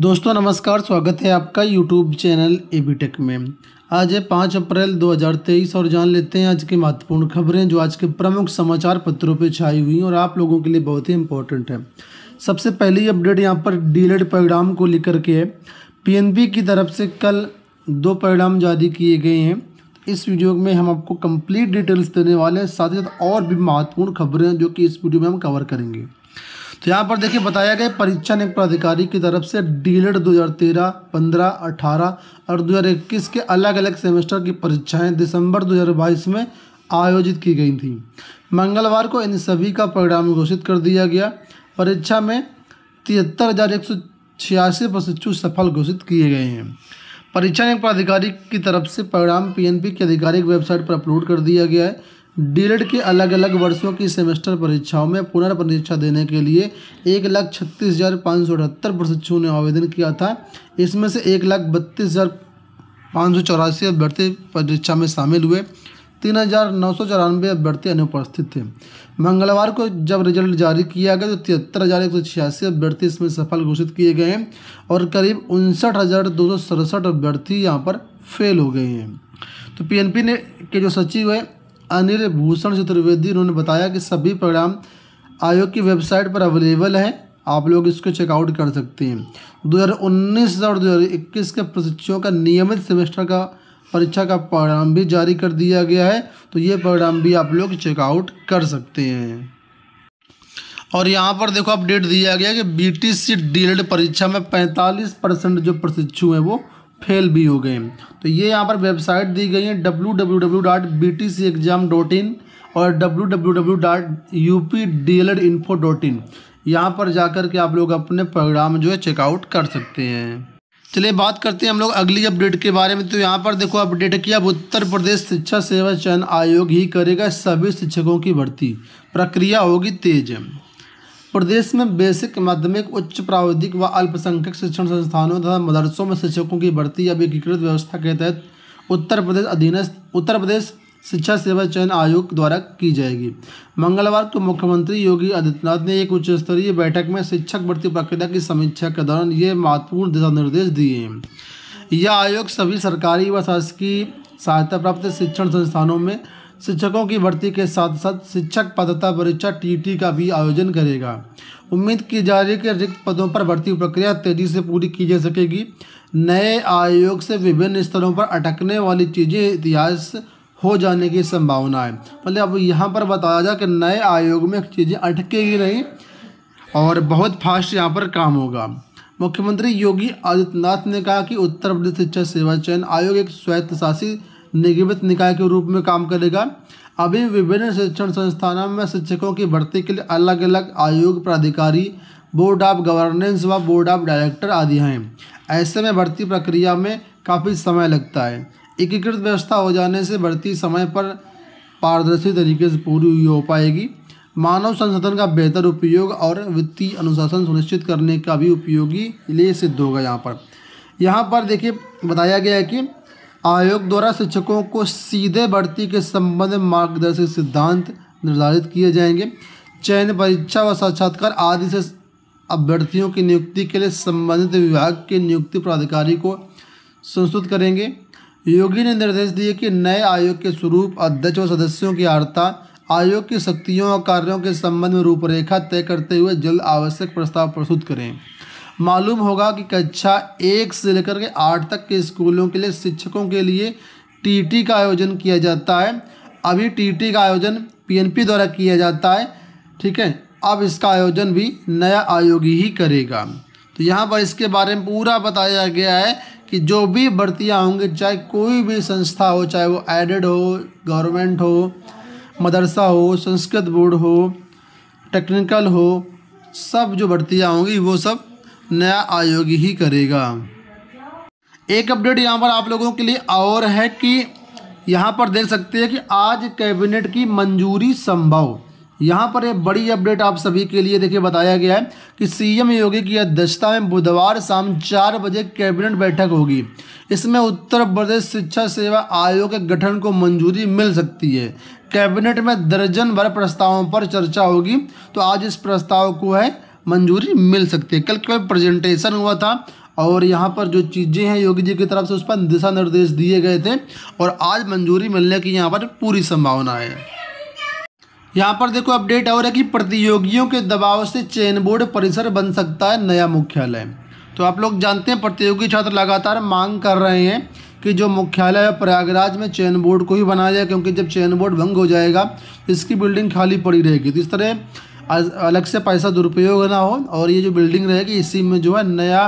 दोस्तों नमस्कार स्वागत है आपका यूट्यूब चैनल ए टेक में आज है पाँच अप्रैल 2023 और जान लेते हैं आज की महत्वपूर्ण खबरें जो आज के प्रमुख समाचार पत्रों पर छाई हुई हैं और आप लोगों के लिए बहुत ही इंपॉर्टेंट है सबसे पहली अपडेट यहाँ पर डीलेड परिणाम को लेकर के है पीएनबी की तरफ से कल दो परिणाम जारी किए गए हैं इस वीडियो में हम आपको कम्प्लीट डिटेल्स देने वाले हैं साथ ही साथ और भी महत्वपूर्ण खबरें जो कि इस वीडियो में हम कवर करेंगे तो यहाँ पर देखिए बताया गया परीक्षा नियुक्त प्राधिकारी की तरफ से डीलेट 2013, 15, 18 और 2021 के अलग अलग सेमेस्टर की परीक्षाएं दिसंबर 2022 में आयोजित की गई थी मंगलवार को इन सभी का परिणाम घोषित कर दिया गया परीक्षा में तिहत्तर हज़ार एक सौ छियासी प्रशिक्षु सफल घोषित किए गए हैं परीक्षा नियुक्त प्राधिकारी की तरफ से परिणाम पीएनपी की आधिकारिक वेबसाइट पर अपलोड कर दिया गया है डीलेड के अलग अलग वर्षों की सेमेस्टर परीक्षाओं में पुनर्परीक्षा देने के लिए एक लाख छत्तीस हज़ार पाँच सौ अठहत्तर प्रशिक्षुओं ने आवेदन किया था इसमें से एक लाख बत्तीस हज़ार पाँच सौ चौरासी अभ्यर्थी परीक्षा में शामिल हुए तीन हज़ार नौ सौ चौरानवे अभ्यर्थी अनुपस्थित थे मंगलवार को जब रिजल्ट जारी किया गया तो तिहत्तर हज़ार एक सौ छियासी अभ्यर्थी इसमें सफल घोषित किए गए हैं और करीब उनसठ हज़ार दो सौ सड़सठ अभ्यर्थी यहाँ पर फेल हो गए हैं तो पीएनपी ने के जो सचिव है अनिल भूषण चतुर्वेदी उन्होंने बताया कि सभी प्रोग्राम आयोग की वेबसाइट पर अवेलेबल है आप लोग इसको चेकआउट कर सकते हैं 2019 और 2021 के प्रशिक्षुओं का नियमित सेमेस्टर का परीक्षा का प्रोग्राम भी जारी कर दिया गया है तो ये प्रोग्राम भी आप लोग चेकआउट कर सकते हैं और यहाँ पर देखो अपडेट दिया गया कि बी टी सी परीक्षा में 45 परसेंट जो प्रशिक्षु हैं वो फेल भी हो गए तो ये यहाँ पर वेबसाइट दी गई है W W W dot B T C exam dot in और W W W dot U P D L ed info dot in यहाँ पर जाकर के आप लोग अपने प्रोग्राम जो है चेकआउट कर सकते हैं चलिए बात करते हैं हम लोग अगली अपडेट के बारे में तो यहाँ पर देखो अपडेट कि अब उत्तर प्रदेश शिक्षा सेवा चयन आयोग ही करेगा सभी शिक्षकों की भर्ती प्रक्रिया होगी तेज प्रदेश में बेसिक माध्यमिक उच्च प्राविधिक व अल्पसंख्यक शिक्षण संस्थानों तथा मदरसों में शिक्षकों की भर्ती अब एकीकृत व्यवस्था के तहत उत्तर प्रदेश अधीनस्थ उत्तर प्रदेश शिक्षा सेवा चयन आयोग द्वारा की जाएगी मंगलवार को मुख्यमंत्री योगी आदित्यनाथ ने एक उच्च स्तरीय बैठक में शिक्षक भर्ती प्रक्रिया की समीक्षा के दौरान ये महत्वपूर्ण दिशा निर्देश दिए हैं यह आयोग सभी सरकारी व शासकीय सहायता प्राप्त शिक्षण संस्थानों में शिक्षकों की भर्ती के साथ साथ शिक्षक पात्रता परीक्षा टीटी का भी आयोजन करेगा उम्मीद की जा रही है कि रिक्त पदों पर भर्ती प्रक्रिया तेजी से पूरी की जा सकेगी नए आयोग से विभिन्न स्तरों पर अटकने वाली चीज़ें इतिहास हो जाने की संभावना है मतलब अब यहाँ पर बताया जाए कि नए आयोग में चीज़ें अटकेगी नहीं और बहुत फास्ट यहाँ पर काम होगा मुख्यमंत्री योगी आदित्यनाथ ने कहा कि उत्तर प्रदेश शिक्षा सेवा चयन आयोग एक स्वायत्तशासी निगमित निकाय के रूप में काम करेगा अभी विभिन्न शिक्षण संस्थानों में शिक्षकों की भर्ती के लिए अलग अलग आयोग प्राधिकारी बोर्ड ऑफ गवर्नेंस व बोर्ड ऑफ डायरेक्टर आदि हैं ऐसे में भर्ती प्रक्रिया में काफ़ी समय लगता है एकीकृत व्यवस्था हो जाने से भर्ती समय पर पारदर्शी तरीके से पूरी हुई हो पाएगी मानव संसाधन का बेहतर उपयोग और वित्तीय अनुशासन सुनिश्चित करने का भी उपयोगी लिए सिद्ध होगा यहाँ पर यहाँ पर देखिए बताया गया है कि आयोग द्वारा शिक्षकों को सीधे भर्ती के संबंध में मार्गदर्शक सिद्धांत निर्धारित किए जाएंगे चयन परीक्षा व साक्षात्कार आदि से अभ्यर्थियों की नियुक्ति के लिए संबंधित विभाग के नियुक्ति प्राधिकारी को संस्तुत करेंगे योगी ने निर्देश दिए कि नए आयोग के स्वरूप अध्यक्ष व सदस्यों की आर्ता आयोग की शक्तियों और कार्यों के संबंध में रूपरेखा तय करते हुए जल्द आवश्यक प्रस्ताव प्रस्तुत करें मालूम होगा कि कक्षा एक से लेकर के आठ तक के स्कूलों के लिए शिक्षकों के लिए टीटी का आयोजन किया जाता है अभी टीटी का आयोजन पीएनपी द्वारा किया जाता है ठीक है अब इसका आयोजन भी नया आयोग ही करेगा तो यहाँ पर इसके बारे में पूरा बताया गया है कि जो भी भर्तियाँ होंगी चाहे कोई भी संस्था हो चाहे वो एडेड हो गवर्नमेंट हो मदरसा हो संस्कृत बोर्ड हो टेक्निकल हो सब जो भर्तियाँ होंगी वो सब नया आयोग ही करेगा एक अपडेट यहाँ पर आप लोगों के लिए और है कि यहाँ पर देख सकते हैं कि आज कैबिनेट की मंजूरी संभव यहाँ पर एक बड़ी अपडेट आप सभी के लिए देखिए बताया गया है कि सीएम योगी की अध्यक्षता में बुधवार शाम चार बजे कैबिनेट बैठक होगी इसमें उत्तर प्रदेश शिक्षा सेवा आयोग के गठन को मंजूरी मिल सकती है कैबिनेट में दर्जन भर प्रस्तावों पर चर्चा होगी तो आज इस प्रस्ताव को है मंजूरी मिल सकती है कल कल प्रेजेंटेशन हुआ था और यहाँ पर जो चीज़ें हैं योगी जी की तरफ से उस पर दिशा निर्देश दिए गए थे और आज मंजूरी मिलने की यहाँ पर पूरी संभावना है यहाँ पर देखो अपडेट और है कि प्रतियोगियों के दबाव से चयन बोर्ड परिसर बन सकता है नया मुख्यालय तो आप लोग जानते हैं प्रतियोगी छात्र लगातार मांग कर रहे हैं कि जो मुख्यालय है प्रयागराज में चयन बोर्ड को ही बनाया जाए क्योंकि जब चयन बोर्ड भंग हो जाएगा इसकी बिल्डिंग खाली पड़ी रहेगी तो इस तरह अलग से पैसा दुरुपयोग ना हो और ये जो बिल्डिंग रहेगी इसी में जो है नया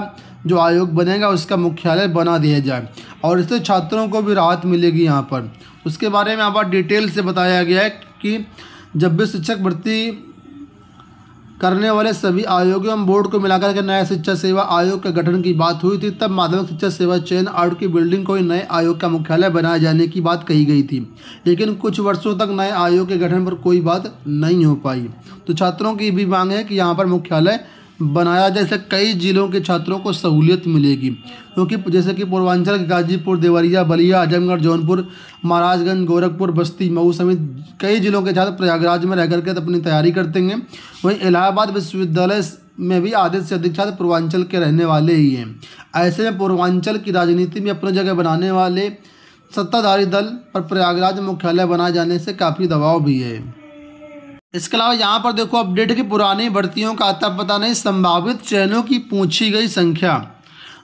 जो आयोग बनेगा उसका मुख्यालय बना दिया जाए और इससे छात्रों को भी राहत मिलेगी यहाँ पर उसके बारे में यहाँ पर डिटेल से बताया गया है कि जब भी शिक्षक भर्ती करने वाले सभी आयोगों एवं बोर्ड को मिलाकर के नया शिक्षा सेवा आयोग के गठन की बात हुई थी तब माध्यमिक शिक्षा सेवा चयन आयोग की बिल्डिंग को ही नए आयोग का मुख्यालय बनाए जाने की बात कही गई थी लेकिन कुछ वर्षों तक नए आयोग के गठन पर कोई बात नहीं हो पाई तो छात्रों की भी मांग है कि यहाँ पर मुख्यालय बनाया जैसे कई जिलों के छात्रों को सहूलियत मिलेगी क्योंकि तो जैसे कि पूर्वांचल गाजीपुर देवरिया बलिया आजमगढ़ जौनपुर महाराजगंज गोरखपुर बस्ती मऊ समेत कई जिलों के छात्र प्रयागराज में रह करके अपनी तैयारी करते हैं वहीं इलाहाबाद विश्वविद्यालय में भी आधे से अधिक छात्र पूर्वांचल के रहने वाले ही हैं ऐसे में पूर्वांचल की राजनीति में अपनी जगह बनाने वाले सत्ताधारी दल पर प्रयागराज मुख्यालय बनाए जाने से काफ़ी दबाव भी है इसके अलावा यहाँ पर देखो अपडेट की पुरानी भर्तियों का अतः पता नहीं संभावित चयनों की पूछी गई संख्या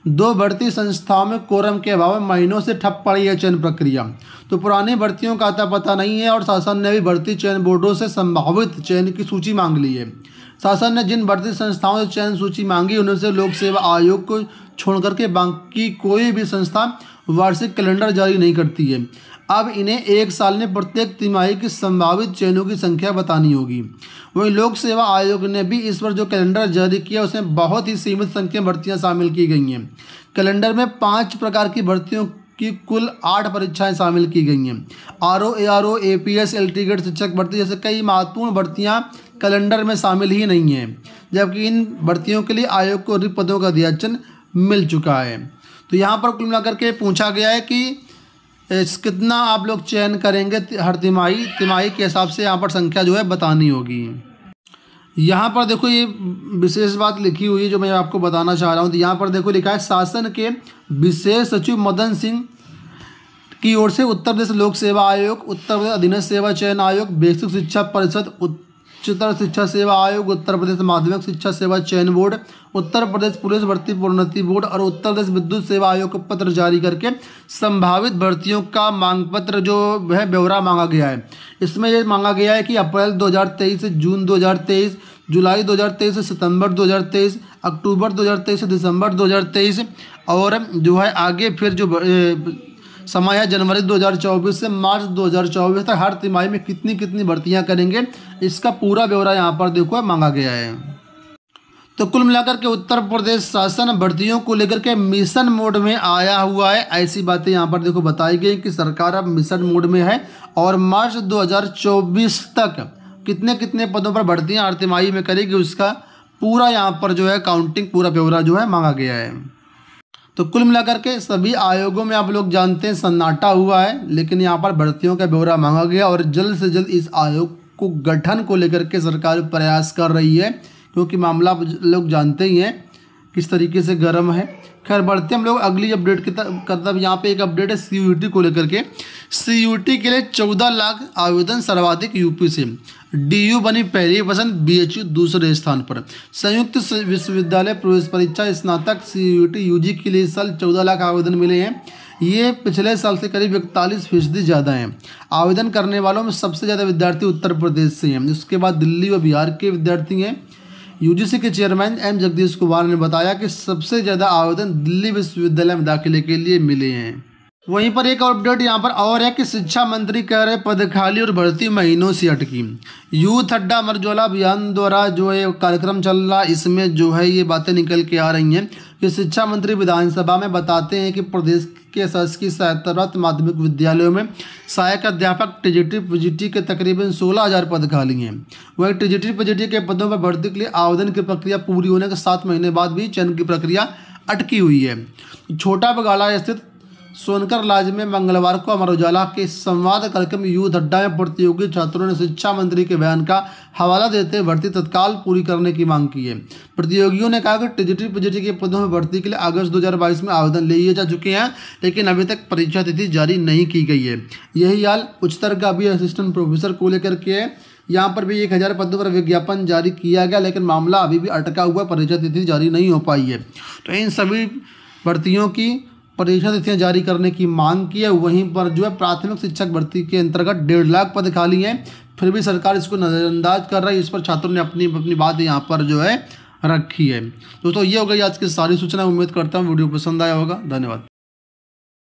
दो भर्ती संस्थाओं में कोरम के अभाव महीनों से ठप पड़ी है चयन प्रक्रिया तो पुरानी भर्तियों का अतः पता नहीं है और शासन ने भी भर्ती चयन बोर्डों से संभावित चयन की सूची मांग ली है शासन ने जिन भर्ती संस्थाओं से चयन सूची मांगी उनसे लोक सेवा आयोग को छोड़कर के बाकी कोई भी संस्था वार्षिक कैलेंडर जारी नहीं करती है अब इन्हें एक साल में प्रत्येक तिमाही की संभावित चयनों की संख्या बतानी होगी वहीं लोक सेवा आयोग ने भी इस पर जो कैलेंडर जारी किया उसमें बहुत ही सीमित संख्या भर्तियां शामिल की गई हैं कैलेंडर में पाँच प्रकार की भर्तियों की कुल आठ परीक्षाएं शामिल की गई हैं R O A R O A P S L T गेट शिक्षक भर्ती जैसे कई महत्वपूर्ण भर्तियाँ कैलेंडर में शामिल ही नहीं हैं जबकि इन भर्तियों के लिए आयोग को रिक्त पदों का अध्यक्षन मिल चुका है तो यहाँ पर कुल मिलाकर के पूछा गया है कि कितना आप लोग चयन करेंगे हर तिमाही तिमाही के हिसाब से यहाँ पर संख्या जो है बतानी होगी यहाँ पर देखो ये विशेष बात लिखी हुई है जो मैं आपको बताना चाह रहा हूँ तो यहाँ पर देखो लिखा है शासन के विशेष सचिव मदन सिंह की ओर से उत्तर प्रदेश लोक सेवा आयोग उत्तर प्रदेश अधीन सेवा चयन आयोग बेसिक शिक्षा परिषद उच्चतर शिक्षा सेवा आयोग उत्तर प्रदेश माध्यमिक शिक्षा सेवा चयन बोर्ड उत्तर प्रदेश पुलिस भर्ती प्रोन्नति बोर्ड और उत्तर प्रदेश विद्युत सेवा आयोग को पत्र जारी करके संभावित भर्तियों का मांग पत्र जो है ब्यौरा मांगा गया है इसमें यह मांगा गया है कि अप्रैल 2023 से जून 2023 जुलाई 2023 से सितंबर 2023 अक्टूबर 2023 से दिसंबर 2023 और जो है आगे फिर जो समय है जनवरी 2024 से मार्च 2024 तक हर तिमाही में कितनी कितनी भर्तियां करेंगे इसका पूरा ब्यौरा यहाँ पर देखो मांगा गया है तो कुल मिलाकर के उत्तर प्रदेश शासन भर्तियों को लेकर के मिशन मोड में आया हुआ है ऐसी बातें यहाँ पर देखो बताई गई कि सरकार अब मिशन मोड में है और मार्च दो तक कितने कितने पदों पर भर्तियाँ हर तिमाही में करेगी उसका पूरा यहाँ पर जो है काउंटिंग पूरा ब्यौरा जो है मांगा गया है तो कुल मिलाकर के सभी आयोगों में आप लोग जानते हैं सन्नाटा हुआ है लेकिन यहाँ पर भर्तियों का ब्यौरा मांगा गया और जल्द से जल्द इस आयोग को गठन को लेकर के सरकार प्रयास कर रही है क्योंकि मामला लोग जानते ही हैं किस तरीके से गर्म है खैर बढ़ते हम लोग अगली अपडेट की तरफ यहाँ पे एक अपडेट है सी को लेकर के सी के लिए चौदह लाख आवेदन सर्वाधिक यूपी से डीयू बनी पहली पसंद बीएचयू दूसरे स्थान पर संयुक्त विश्वविद्यालय प्रवेश परीक्षा स्नातक सी यूजी के लिए साल चौदह लाख आवेदन मिले हैं ये पिछले साल से करीब इकतालीस फीसदी ज़्यादा हैं आवेदन करने वालों में सबसे ज़्यादा विद्यार्थी उत्तर प्रदेश से हैं उसके बाद दिल्ली व बिहार के विद्यार्थी हैं यूजीसी के चेयरमैन एम जगदीश कुमार ने बताया कि सबसे ज़्यादा आवेदन दिल्ली विश्वविद्यालय में दाखिले के लिए मिले हैं वहीं पर एक अपडेट यहाँ पर और है कि शिक्षा मंत्री कह रहे पद खाली और भर्ती महीनों से अटकी यूथ अड्डा मरजोला अभियान द्वारा जो ये कार्यक्रम चल रहा इसमें जो है ये बातें निकल के आ रही हैं कि शिक्षा मंत्री विधानसभा में बताते हैं कि प्रदेश के सर्च की सहायता माध्यमिक विद्यालयों में सहायक अध्यापक टीजीटी पीजीटी के तकरीबन सोलह हजार पद खाली हैं वहीं टीजीटी पीजीटी के पदों पर भर्ती के लिए आवेदन की प्रक्रिया पूरी होने के सात महीने बाद भी चयन की प्रक्रिया अटकी हुई है छोटा बगाला स्थित सोनकर लाज में मंगलवार को अमर उजाला के संवाद कार्यक्रम युद्ध अड्डा में प्रतियोगी छात्रों ने शिक्षा मंत्री के बयान का हवाला देते भर्ती तत्काल पूरी करने की मांग की है प्रतियोगियों ने कहा कि टीजीटी पीजीटी के पदों में भर्ती के लिए अगस्त 2022 में आवेदन लिए जा चुके हैं लेकिन अभी तक परीक्षा तिथि जारी नहीं की गई है यही हाल उच्चतर का भी असिस्टेंट प्रोफेसर को लेकर के है यहाँ पर भी एक हज़ार पदों पर विज्ञापन जारी किया गया लेकिन मामला अभी भी अटका हुआ परीक्षा तिथि जारी नहीं हो पाई है तो इन सभी भर्तियों की परीक्षा तिथियाँ जारी करने की मांग की है वहीं पर जो है प्राथमिक शिक्षक भर्ती के अंतर्गत डेढ़ लाख पद खाली हैं फिर भी सरकार इसको नज़रअंदाज कर रही है इस पर छात्रों ने अपनी अपनी बात यहाँ पर जो है रखी है दोस्तों ये हो गई आज की सारी सूचना उम्मीद करता हूँ वीडियो पसंद आया होगा धन्यवाद